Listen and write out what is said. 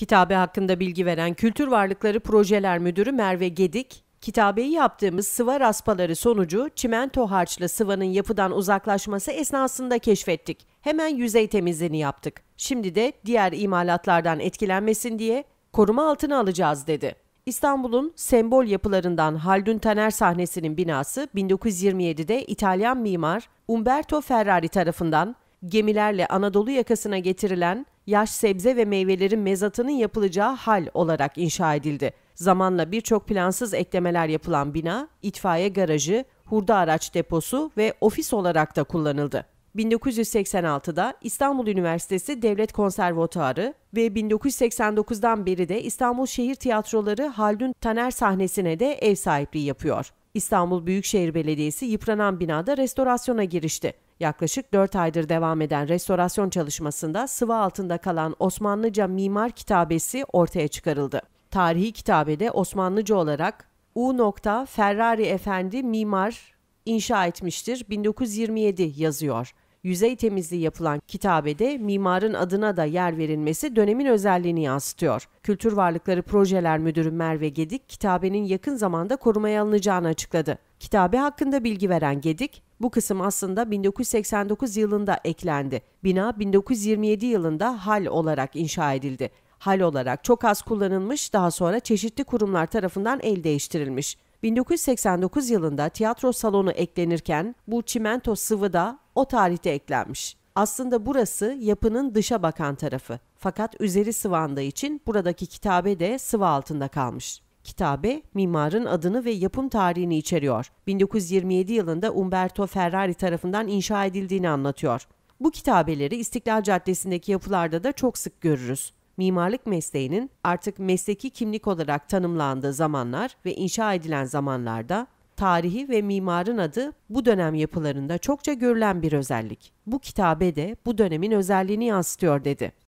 Kitabe hakkında bilgi veren Kültür Varlıkları Projeler Müdürü Merve Gedik, kitabeyi yaptığımız sıva raspaları sonucu çimento harçlı sıvanın yapıdan uzaklaşması esnasında keşfettik. Hemen yüzey temizliğini yaptık. Şimdi de diğer imalatlardan etkilenmesin diye koruma altına alacağız dedi. İstanbul'un sembol yapılarından Haldun Taner sahnesinin binası 1927'de İtalyan mimar Umberto Ferrari tarafından gemilerle Anadolu yakasına getirilen yaş sebze ve meyvelerin mezatının yapılacağı hal olarak inşa edildi. Zamanla birçok plansız eklemeler yapılan bina, itfaiye garajı, hurda araç deposu ve ofis olarak da kullanıldı. 1986'da İstanbul Üniversitesi Devlet Konservatuarı ve 1989'dan beri de İstanbul Şehir Tiyatroları Haldun Taner sahnesine de ev sahipliği yapıyor. İstanbul Büyükşehir Belediyesi yıpranan binada restorasyona girişti. Yaklaşık 4 aydır devam eden restorasyon çalışmasında sıva altında kalan Osmanlıca mimar kitabesi ortaya çıkarıldı. Tarihi kitabede Osmanlıca olarak U. Ferrari Efendi mimar inşa etmiştir 1927 yazıyor. Yüzey temizliği yapılan kitabede mimarın adına da yer verilmesi dönemin özelliğini yansıtıyor. Kültür Varlıkları Projeler Müdürü Merve Gedik kitabenin yakın zamanda korumaya alınacağını açıkladı. Kitabe hakkında bilgi veren Gedik, bu kısım aslında 1989 yılında eklendi. Bina 1927 yılında hal olarak inşa edildi. Hal olarak çok az kullanılmış, daha sonra çeşitli kurumlar tarafından el değiştirilmiş. 1989 yılında tiyatro salonu eklenirken bu çimento sıvı da o tarihte eklenmiş. Aslında burası yapının dışa bakan tarafı. Fakat üzeri sıvandığı için buradaki kitabe de sıvı altında kalmış. Kitabe, mimarın adını ve yapım tarihini içeriyor. 1927 yılında Umberto Ferrari tarafından inşa edildiğini anlatıyor. Bu kitabeleri İstiklal Caddesi'ndeki yapılarda da çok sık görürüz. Mimarlık mesleğinin artık mesleki kimlik olarak tanımlandığı zamanlar ve inşa edilen zamanlarda tarihi ve mimarın adı bu dönem yapılarında çokça görülen bir özellik. Bu kitabe de bu dönemin özelliğini yansıtıyor dedi.